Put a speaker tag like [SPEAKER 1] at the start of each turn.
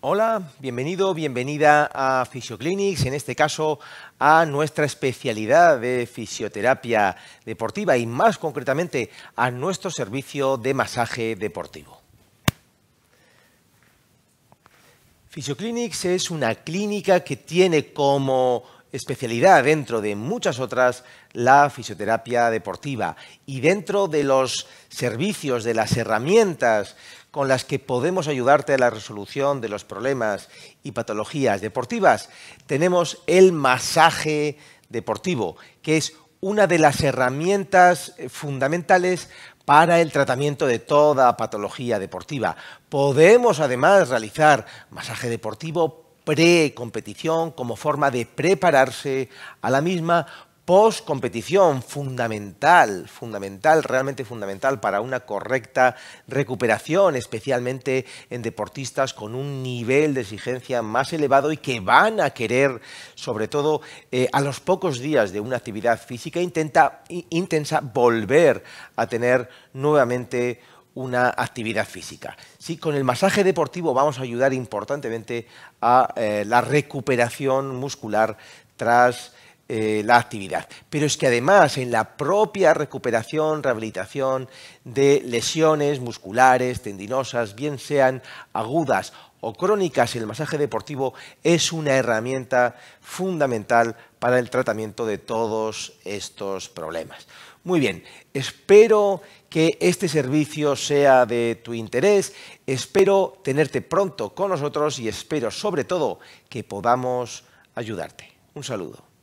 [SPEAKER 1] Hola, bienvenido, bienvenida a FisioClinics, en este caso a nuestra especialidad de fisioterapia deportiva y más concretamente a nuestro servicio de masaje deportivo. FisioClinics es una clínica que tiene como especialidad dentro de muchas otras la fisioterapia deportiva y dentro de los servicios, de las herramientas con las que podemos ayudarte a la resolución de los problemas y patologías deportivas, tenemos el masaje deportivo, que es una de las herramientas eh, fundamentales para el tratamiento de toda patología deportiva. Podemos además realizar masaje deportivo pre-competición como forma de prepararse a la misma, post-competición fundamental, fundamental, realmente fundamental para una correcta recuperación, especialmente en deportistas con un nivel de exigencia más elevado y que van a querer, sobre todo eh, a los pocos días de una actividad física intensa, volver a tener nuevamente una actividad física. Sí, con el masaje deportivo vamos a ayudar importantemente a eh, la recuperación muscular tras eh, la actividad. Pero es que además en la propia recuperación, rehabilitación de lesiones musculares, tendinosas, bien sean agudas o crónicas, el masaje deportivo es una herramienta fundamental para el tratamiento de todos estos problemas. Muy bien, espero que este servicio sea de tu interés, espero tenerte pronto con nosotros y espero sobre todo que podamos ayudarte. Un saludo.